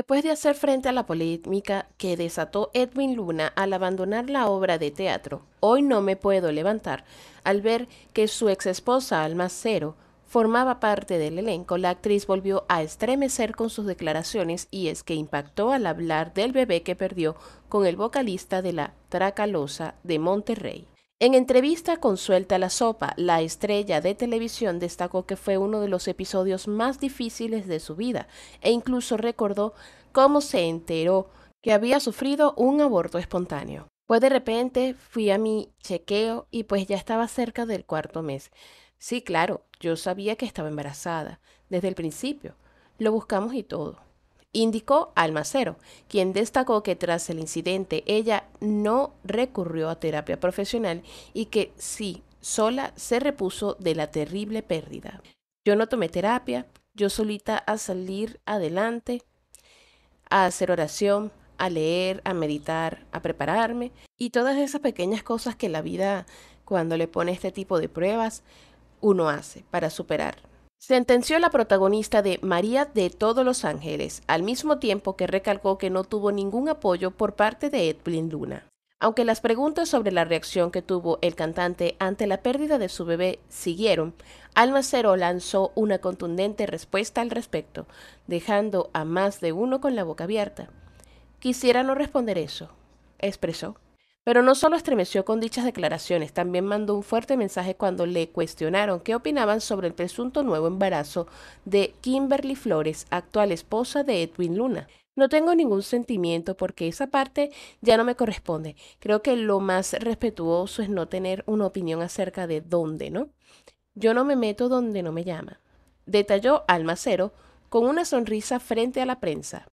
Después de hacer frente a la polémica que desató Edwin Luna al abandonar la obra de teatro, Hoy no me puedo levantar, al ver que su ex esposa Alma Cero formaba parte del elenco, la actriz volvió a estremecer con sus declaraciones y es que impactó al hablar del bebé que perdió con el vocalista de la Tracalosa de Monterrey. En entrevista con Suelta la Sopa, la estrella de televisión destacó que fue uno de los episodios más difíciles de su vida e incluso recordó cómo se enteró que había sufrido un aborto espontáneo. Pues de repente fui a mi chequeo y pues ya estaba cerca del cuarto mes. Sí, claro, yo sabía que estaba embarazada desde el principio. Lo buscamos y todo indicó Almacero, quien destacó que tras el incidente ella no recurrió a terapia profesional y que sí, sola se repuso de la terrible pérdida. Yo no tomé terapia, yo solita a salir adelante, a hacer oración, a leer, a meditar, a prepararme y todas esas pequeñas cosas que la vida cuando le pone este tipo de pruebas uno hace para superar Sentenció la protagonista de María de Todos los Ángeles, al mismo tiempo que recalcó que no tuvo ningún apoyo por parte de Edwin Luna. Aunque las preguntas sobre la reacción que tuvo el cantante ante la pérdida de su bebé siguieron, Alma lanzó una contundente respuesta al respecto, dejando a más de uno con la boca abierta. Quisiera no responder eso, expresó. Pero no solo estremeció con dichas declaraciones, también mandó un fuerte mensaje cuando le cuestionaron qué opinaban sobre el presunto nuevo embarazo de Kimberly Flores, actual esposa de Edwin Luna. No tengo ningún sentimiento porque esa parte ya no me corresponde. Creo que lo más respetuoso es no tener una opinión acerca de dónde, ¿no? Yo no me meto donde no me llama. Detalló Almacero con una sonrisa frente a la prensa.